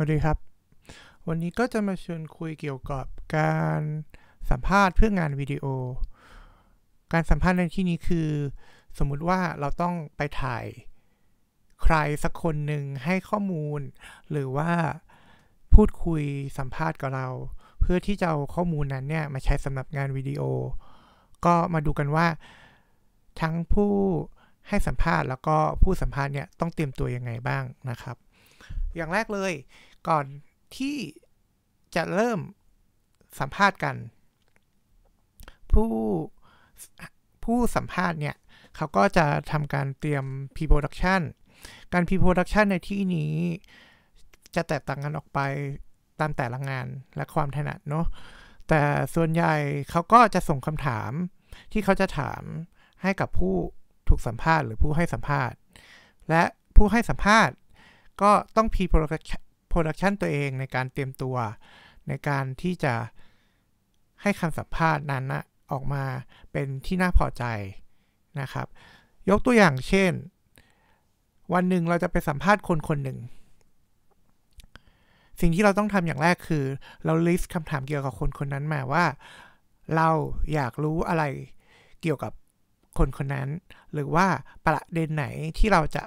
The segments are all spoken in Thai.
วัสดีครับวันนี้ก็จะมาชวนคุยเกี่ยวกับการสัมภาษณ์เพื่องานวิดีโอ การสัมภาษณ์ในที่นี้คือ สมมุติว่าเราต้องไปถ่าย ใครสักคนหนึ่งให้ข้อมูล หรือว่าพูดคุยสัมภาษณ์กับเรา เพื่อที่จะเอาข้อมูลนั้นเนี่ย มาใช้สำหรับงานวิดีโอ ก็มาดูกันว่า ทั้งผู้ให้สัมภาษณ์ แล้วก็ผู้สัมภาษณ์เนี่ยต้องเตรียมตัวยังไงบ้างนะครับ อย่างแรกเลยก่อนที่ จะ เริ่มสัมภาษณ์กัน ผู้ผู้สัมภาษณ์เนี่ย เขาก็จะทำการเตรียม pre-production การ pre-production ในที่นี้จะแตกต่างกันออกไปตามแต่ละงานและความถนัดเนาะ แต่ส่วนใหญ่เขาก็จะส่งคำถามที่เขาจะถามให้กับผู้ถูกสัมภาษณ์ หรือผู้ให้สัมภาษณ์ และผู้ให้สัมภาษณ์ก็ต้อง pre-production โปรดักชันตัวเองในการเตรียมตัว ในการที่จะให้คำสัมภาษณ์นั้นนะออกมาเป็นที่น่าพอใจนะครับ ยกตัวอย่างเช่น วันหนึ่งเราจะไปสัมภาษณ์คนคนหนึ่งสิ่งที่เราต้องทำอย่างแรกคือ เราลิสต์คำถามเกี่ยวกับคนคนนั้นมาว่า เราอยากรู้อะไรเกี่ยวกับคนคนนั้น หรือว่าประเด็นไหนที่เราจะ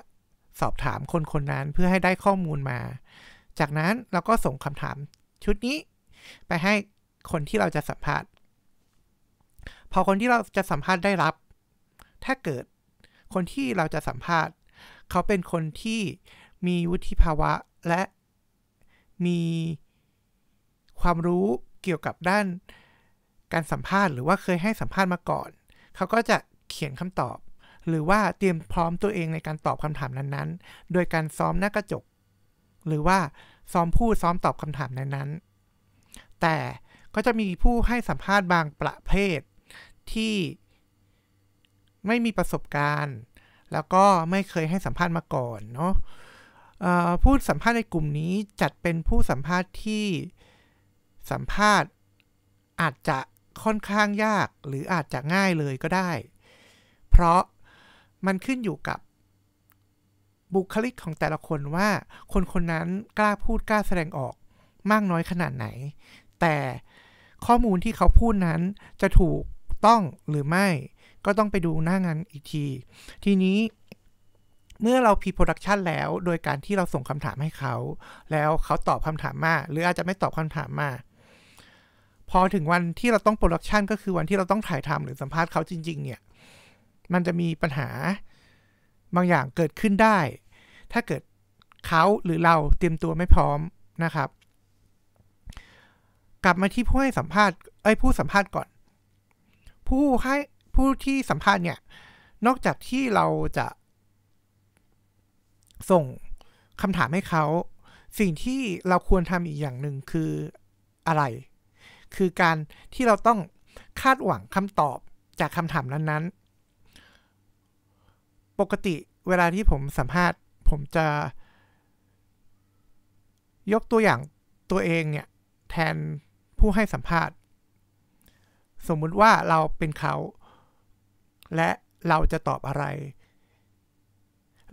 สอบถามคนคนนั้นเพื่อให้ได้ข้อมูลมาจากนั้นเราก็ส่งคำถามชุดนี้ ไปให้คนที่เราจะสัมภาษณ์ พอคนที่เราจะสัมภาษณ์ได้รับ ถ้าเกิดคนที่เราจะสัมภาษณ์ เขาเป็นคนที่มีวุฒิภาวะและมีความรู้เกี่ยวกับด้านการสัมภาษณ์หรือว่าเคยให้สัมภาษณ์มาก่อน เขาก็จะเขียนคำตอบ หรือว่าเตรียมพร้อมตัวเองในการตอบคำถามนั้นๆ โดยการซ้อมหน้ากระจกหรือว่าซ้อมพูดซ้อมตอบคำถามในนั้น แต่ก็จะมีผู้ให้สัมภาษณ์บางประเภทที่ไม่มีประสบการณ์ แล้วก็ไม่เคยให้สัมภาษณ์มาก่อนเนาะผู้สัมภาษณ์ในกลุ่มนี้จัดเป็นผู้สัมภาษณ์ที่สัมภาษณ์อาจจะค่อนข้างยากหรืออาจจะง่ายเลยก็ได้ เพราะมันขึ้นอยู่กับบุคลิกของแต่ละคนว่าคนคนนั้นกล้าพูด กล้าแสดงออกมากน้อยขนาดไหน แต่ข้อมูลที่เขาพูดนั้นจะถูกต้องหรือไม่ก็ต้องไปดูหน้างานอีกที ทีนี้เมื่อเราพีโปรดักชันแล้วโดยการที่เราส่งคำถามให้เขา แล้วเขาตอบคำถามมา หรืออาจจะไม่ตอบคำถามมาพอถึงวันที่เราต้องโปรดักชันก็คือวันที่เราต้องถ่ายทำหรือสัมภาษณ์เขาจริง ๆ เนี่ย มันจะมีปัญหาบางอย่างเกิดขึ้นได้ ถ้าเกิดเขาหรือเราเตรียมตัวไม่พร้อมนะครับ กลับมาที่ผู้ให้สัมภาษณ์ไอ้ผู้สัมภาษณ์ก่อน ผู้ให้ผู้ที่สัมภาษณ์เนี่ย นอกจากที่เราจะ ส่งคำถามให้เขา สิ่งที่เราควรทำอีกอย่างหนึ่งคืออะไร คือการที่เราต้องคาดหวังคำตอบจากคำถามนั้นปกติเวลาที่ผมสัมภาษณ์ ผมจะ ยกตัวอย่างตัวเองเนี่ย แทนผู้ให้สัมภาษณ์ สมมุติว่าเราเป็นเขา และเราจะตอบอะไร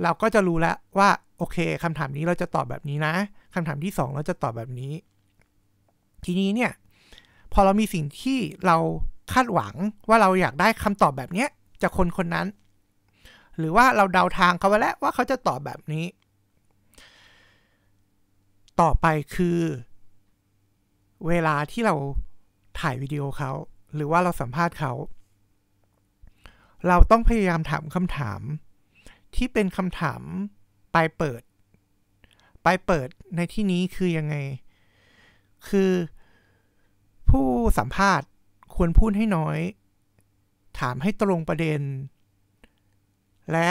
เราก็จะรู้แล้วว่า โอเคคำถามนี้เราจะตอบแบบนี้นะคำถามที่สองเราจะตอบแบบนี้ ทีนี้เนี่ย พอเรามีสิ่งที่เราคาดหวังว่าเราอยากได้คำตอบแบบเนี้ยจากคนคนนั้นหรือว่าเราเดาทางเขาไว้แล้วว่าเขาจะตอบแบบนี้ ต่อไปคือ เวลาที่เราถ่ายวิดีโอเขาหรือว่าเราสัมภาษณ์เขา เราต้องพยายามถามคำถามที่เป็นคำถามปลายเปิด ปลายเปิดในที่นี้คือยังไง คือ ผู้สัมภาษณ์ควรพูดให้น้อย ถามให้ตรงประเด็นและ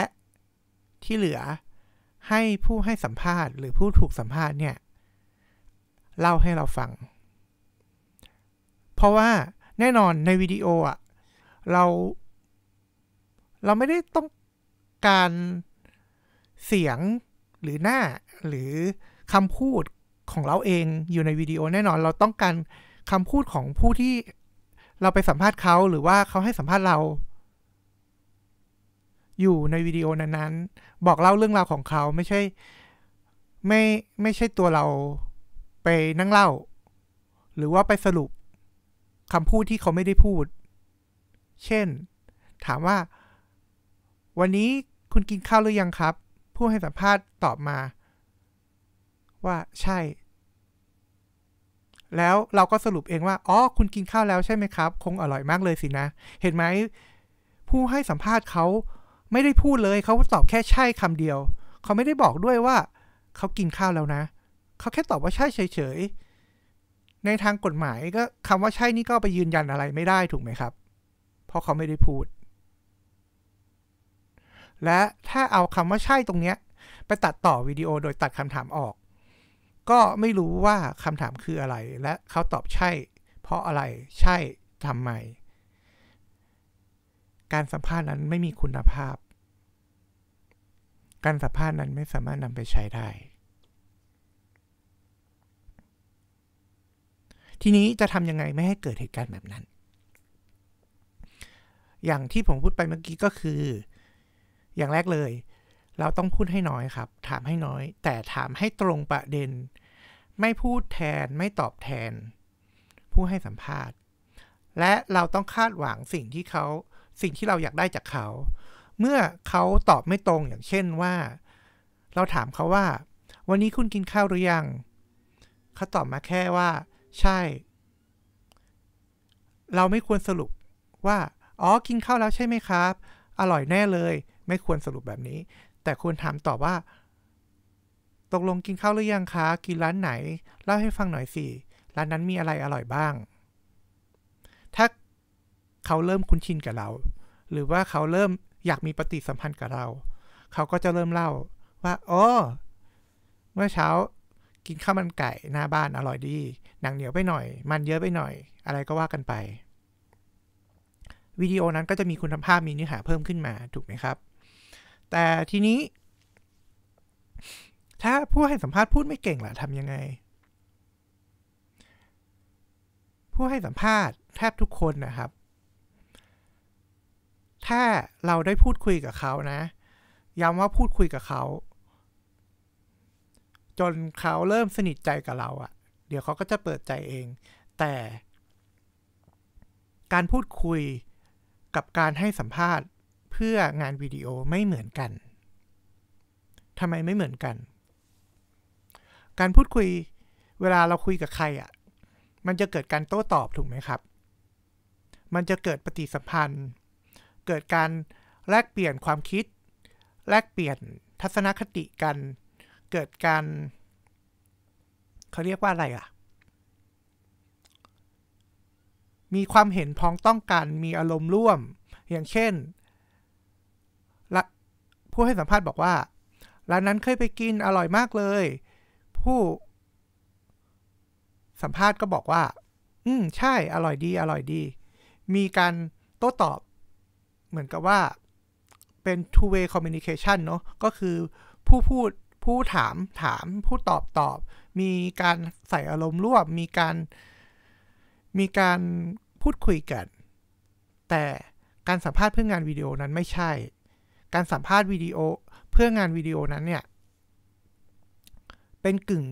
ที่เหลือให้ผู้ให้สัมภาษณ์หรือผู้ถูกสัมภาษณ์เนี่ย เล่าให้เราฟัง เพราะว่าแน่นอนในวิดีโออ่ะเรา เราไม่ได้ต้องการเสียงหรือหน้าหรือคำพูดของเราเองอยู่ในวิดีโอ แน่นอนเราต้องการคำพูดของผู้ที่เราไปสัมภาษณ์เขาหรือว่าเขาให้สัมภาษณ์เราอยู่ในวิดีโอนั้นๆ บอกเล่าเรื่องราวของเขาไม่ใช่ไม่ไม่ใช่ตัวเราไปนั่งเล่า หรือว่าไปสรุปคำพูดที่เขาไม่ได้พูด เช่น ถามว่า วันนี้คุณกินข้าวหรือยังครับ ผู้ให้สัมภาษณ์ตอบมา ว่าใช่ แล้วเราก็สรุปเองว่าอ๋อคุณกินข้าวแล้วใช่ไหมครับ คงอร่อยมากเลยสินะ เห็นไหมผู้ให้สัมภาษณ์เขาไม่ได้พูดเลย เขาตอบแค่ใช่คำเดียวเขาไม่ได้บอกด้วยว่า เขากินข้าวแล้วนะ เขาแค่ตอบว่าใช่เฉยๆในทางกฎหมายก็คำว่าใช่นี่ก็ไปยืนยันอะไรไม่ได้ถูกไหมครับ เพราะเขาไม่ได้พูด และถ้าเอาคำว่าใช่ตรงเนี้ยไปตัดต่อวิดีโอโดยตัดคำถามออก ก็ไม่รู้ว่าคำถามคืออะไร และเขาตอบใช่ เพราะอะไรใช่ทำไมการสัมภาษณ์นั้นไม่มีคุณภาพ การสัมภาษณ์นั้นไม่สามารถนำไปใช้ได้ ทีนี้จะทำยังไงไม่ให้เกิดเหตุการณ์แบบนั้น อย่างที่ผมพูดไปเมื่อกี้ก็คือ อย่างแรกเลย เราต้องพูดให้น้อยครับ ถามให้น้อย แต่ถามให้ตรงประเด็น ไม่พูดแทนไม่ตอบแทน ผู้ให้สัมภาษณ์ และเราต้องคาดหวังสิ่งที่เขาสิ่งที่เราอยากได้จากเขา เมื่อเขาตอบไม่ตรงอย่างเช่นว่า เราถามเขาว่า วันนี้คุณกินข้าวหรือยัง เขาตอบมาแค่ว่า ใช่ เราไม่ควรสรุปว่าอ๋อกินข้าวแล้วใช่ไหมครับ อร่อยแน่เลย ไม่ควรสรุปแบบนี้ แต่ควรถามตอบว่า ตกลงกินข้าวหรือยังคะ กินร้านไหนเล่าให้ฟังหน่อยสิร้านนั้นมีอะไรอร่อยบ้างเขาเริ่มคุ้นชินกับเรา หรือว่าเขาเริ่มอยากมีปฏิสัมพันธ์กับเรา เขาก็จะเริ่มเล่าว่าอ๋อเมื่อเช้ากินข้าวมันไก่หน้าบ้านอร่อยดี หนังเหนียวไปหน่อย มันเยอะไปหน่อย อะไรก็ว่ากันไป วิดีโอนั้นก็จะมีคุณภาพมีเนื้อหาเพิ่มขึ้นมา ถูกไหมครับ แต่ทีนี้ ถ้าผู้ให้สัมภาษณ์พูดไม่เก่งล่ะทำยังไง ผู้ให้สัมภาษณ์แทบทุกคนนะครับถ้าเราได้พูดคุยกับเขานะ ย้ำว่าพูดคุยกับเขา จนเขาเริ่มสนิทใจกับเราอะ่ะ เดี๋ยวเขาก็จะเปิดใจเอง แต่ การพูดคุยกับการให้สัมภาษณ์เพื่องานวิดีโอไม่เหมือนกัน ทำไมไม่เหมือนกัน การพูดคุยเวลาเราคุยกับใครอะ่ะมันจะเกิดการโต้ตอบถูกไหมครับ มันจะเกิดปฏิสัมพันธ์เกิดการแลกเปลี่ยนความคิด แลกเปลี่ยนทัศนคติกัน เกิดการเขาเรียกว่าอะไรอะ่ะ มีความเห็นพ้องต้องกันมีอารมณ์ร่วม อย่างเช่น ผู้ให้สัมภาษณ์บอกว่าร้านนั้นเคยไปกินอร่อยมากเลย ผู้สัมภาษณ์ก็บอกว่า อืมใช่ อร่อยดี อร่อยดี มีการโต้ตอบเหมือนกับว่าเป็น two way communication เนาะก็คือ ผู้พูด ผู้ถามถามผู้ตอบตอบ มีการใส่อารมณ์ร่วมมีการ มีการพูดคุยกัน แต่การสัมภาษณ์เพื่องานวิดีโอนั้นไม่ใช่ การสัมภาษณ์วิดีโอเพื่องานวิดีโอนั้นเนี่ย เป็นกึ่ง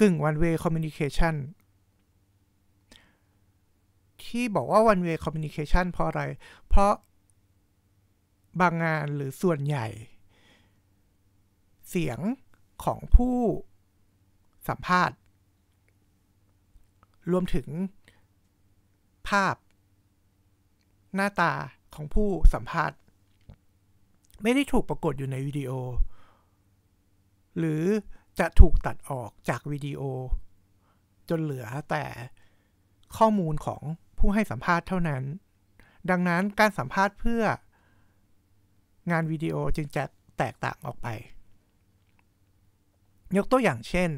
กึ่ง one way communication ที่บอกว่า one way communication เพราะอะไร เพราะบางงานหรือส่วนใหญ่ เสียงของผู้สัมภาษณ์ รวมถึงภาพหน้าตาของผู้สัมภาษณ์ ไม่ได้ถูกปรากฏอยู่ในวิดีโอ หรือจะถูกตัดออกจากวิดีโอ จนเหลือแต่ข้อมูลของผู้ให้สัมภาษณ์เท่านั้น ดังนั้นการสัมภาษณ์เพื่องานวิดีโอจึงจะแตกต่างออกไป ยกตัวอย่างเช่น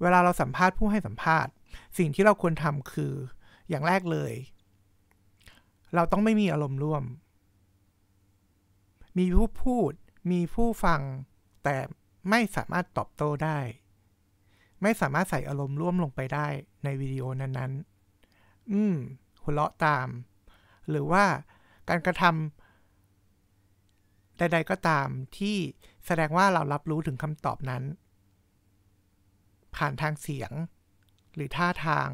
เวลาเราสัมภาษณ์ผู้ให้สัมภาษณ์ สิ่งที่เราควรทำคือ อย่างแรกเลย เราต้องไม่มีอารมณ์ร่วม มีผู้พูด มีผู้ฟัง แต่ไม่สามารถตอบโต้ได้ ไม่สามารถใส่อารมณ์ร่วมลงไปได้ในวิดีโอนั้น ๆ อืมัวเราะตาม หรือว่าการกระทำใดๆก็ตามที่แสดงว่าเรารับรู้ถึงคำตอบนั้น ผ่านทางเสียงหรือท่าทาง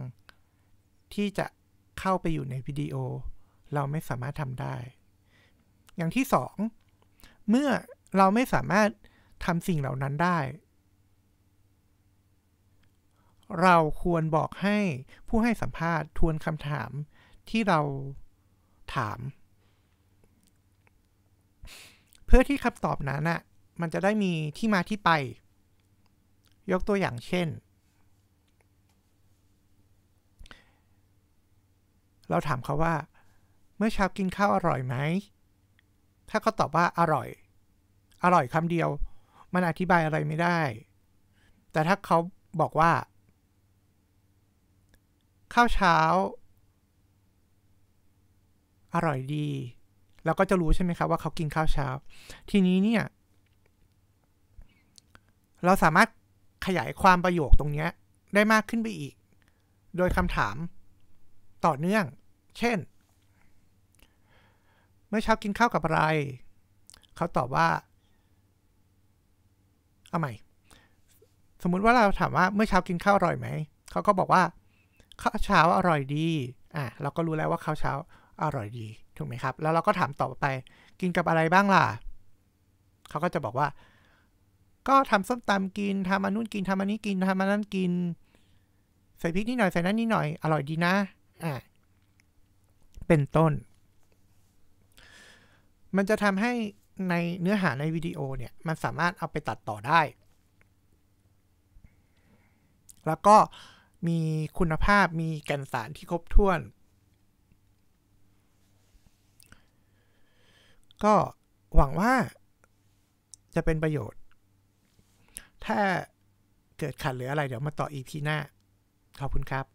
ที่จะเข้าไปอยู่ในวิดีโอ เราไม่สามารถทำได้ อย่างที่สองเมื่อเราไม่สามารถทำสิ่งเหล่านั้นได้ เราควรบอกให้ผู้ให้สัมภาษณ์ทวนคำถามที่เราถาม เพื่อที่คำตอบนั้นอะมันจะได้มีที่มาที่ไป ยกตัวอย่างเช่น เราถามเขาว่า เมื่อเช้ากินข้าวอร่อยไหม ถ้าเขาตอบว่าอร่อย อร่อยคำเดียว มันอธิบายอะไรไม่ได้ แต่ถ้าเขาบอกว่า ข้าวเช้าอร่อยดี แล้วก็จะรู้ใช่ไหมครับ ว่าเขากินข้าวเช้า ทีนี้เนี่ย เราสามารถขยายความประโยคตรงนี้ ได้มากขึ้นไปอีก โดยคำถามต่อเนื่อง เช่น เมื่อเช้ากินข้าวกับอะไร เขาตอบว่าเอาใหม่สมมุติว่าเราถามว่าเมื่อเช้ากินข้าวอร่อยไหม เขาก็บอกว่าข้าวเช้าอร่อยดี อ่ะ เราก็รู้แล้วว่าข้าวเช้าอร่อยดีถูกไหมครับ แล้วเราก็ถามต่อไปกินกับอะไรบ้างล่ะเขาก็จะบอกว่า ก็ทำส้มตำกินทำอันนู้นกินทำอันนี้กินทำอันนั้นกิน ใส่พริกนิดหน่อยใส่นั้นนิดหน่อย อร่อยดีนะอ่าเป็นต้น มันจะทำให้ในเนื้อหาในวิดีโอเนี่ย มันสามารถเอาไปตัดต่อได้ แล้วก็มีคุณภาพมีแก่นสารที่ครบถ้วนก็หวังว่าจะเป็นประโยชน์ ถ้าเกิดขัดหรืออะไรเดี๋ยวมาต่ออีพีหน้า ขอบคุณครับ